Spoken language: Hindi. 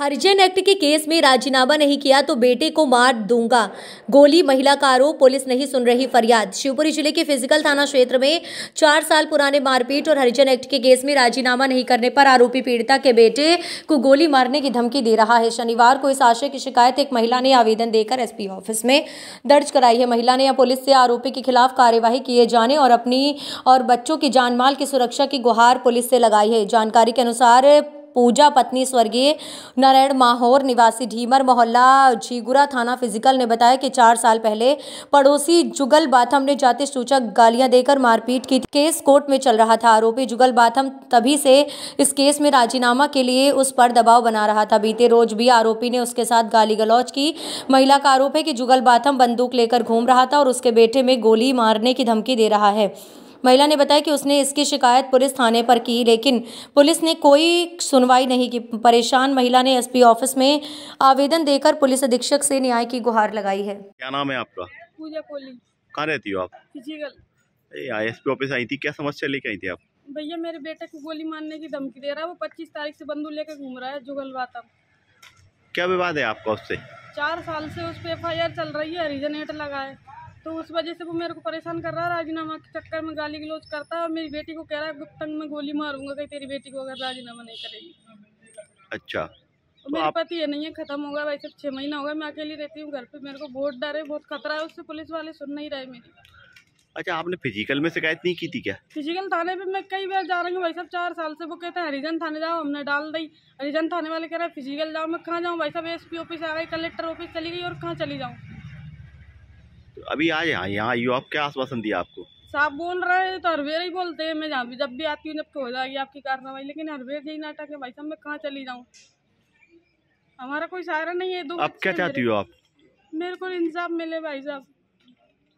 हरिजन एक्ट के केस में राजीनामा नहीं किया तो बेटे को मार दूंगा गोली महिला का आरोप पुलिस नहीं सुन रही फरियाद शिवपुरी जिले के फिजिकल थाना क्षेत्र में चार साल पुराने मारपीट और हरिजन एक्ट के केस में राजीनामा नहीं करने पर आरोपी पीड़िता के बेटे को गोली मारने की धमकी दे रहा है शनिवार को इस आशय की शिकायत एक महिला ने आवेदन देकर एस ऑफिस में दर्ज कराई है महिला ने पुलिस से आरोपी के खिलाफ कार्यवाही किए जाने और अपनी और बच्चों की जान की सुरक्षा की गुहार पुलिस से लगाई है जानकारी के अनुसार पूजा पत्नी स्वर्गीय नारायण माहौर निवासी ढीमर मोहल्ला झीगुरा थाना फिजिकल ने बताया कि चार साल पहले पड़ोसी जुगल बाथम ने जाति सूचक गालियां देकर मारपीट की केस कोर्ट में चल रहा था आरोपी जुगल बाथम तभी से इस केस में राजीनामा के लिए उस पर दबाव बना रहा था बीते रोज भी आरोपी ने उसके साथ गाली गलौज की महिला का आरोप है कि जुगल बाथम बंदूक लेकर घूम रहा था और उसके बेटे में गोली मारने की धमकी दे रहा है महिला ने बताया कि उसने इसकी शिकायत पुलिस थाने पर की लेकिन पुलिस ने कोई सुनवाई नहीं की परेशान महिला ने एसपी ऑफिस में आवेदन देकर पुलिस अधीक्षक से न्याय की गुहार लगाई है क्या नाम है आपका पूजा कोहली कहाँ रहती हो आप पी ऑफिस आई थी क्या समस्या लेके आई थी आप भैया मेरे बेटे को गोली मारने की धमकी दे रहा है वो पच्चीस तारीख ऐसी बंदूक लेकर घूम रहा है जुगलवाता क्या विवाद है आपका उससे चार साल से उस पर एफ चल रही है रीजन एट लगा है तो उस वजह से वो मेरे को परेशान कर रहा है राजीनामा के चक्कर में गाली गलोच करता है और मेरी बेटी को कह रहा है गुप्तंग में गोली मारूंगा कहीं तेरी बेटी को अगर राजीनामा नहीं करेगी अच्छा तो, तो मेरे आप... पति ये नहीं है खत्म होगा वैसे छः महीना होगा मैं अकेली रहती हूँ घर पे मेरे को बहुत डर है बहुत खतरा है उससे पुलिस वाले सुन नहीं रहे मेरी अच्छा आपने फिजिकल में शिकायत नहीं की थी क्या फिजिकल थाने पे मैं कई बार जा रही हूँ भाई साहब चार साल से वो कहते हैं हरिजन थाने जाओ हमने डाल दी हरिजन थाने वाले कह रहे हैं फिजिकल जाओ मैं कहाँ जाऊँ भाई साहब एस ऑफिस आ गई कलेक्टर ऑफिस चली गई और कहाँ चली जाऊँ अभी आए यहाँ यहाँ आई हो आप क्या आश्वासन दिया आपको साहब बोल रहे हैं तो हरवेर ही बोलते हैं मैं जहाँ भी जब भी आती हूँ जब तो हो जाएगी आपकी कार्रवाई लेकिन हरवेर यही नाटक है भाई साहब मैं कहाँ चली जाऊँ हमारा कोई सहारा नहीं है दो आप क्या चाहती हो आप मेरे को इंसाफ मिले भाई साहब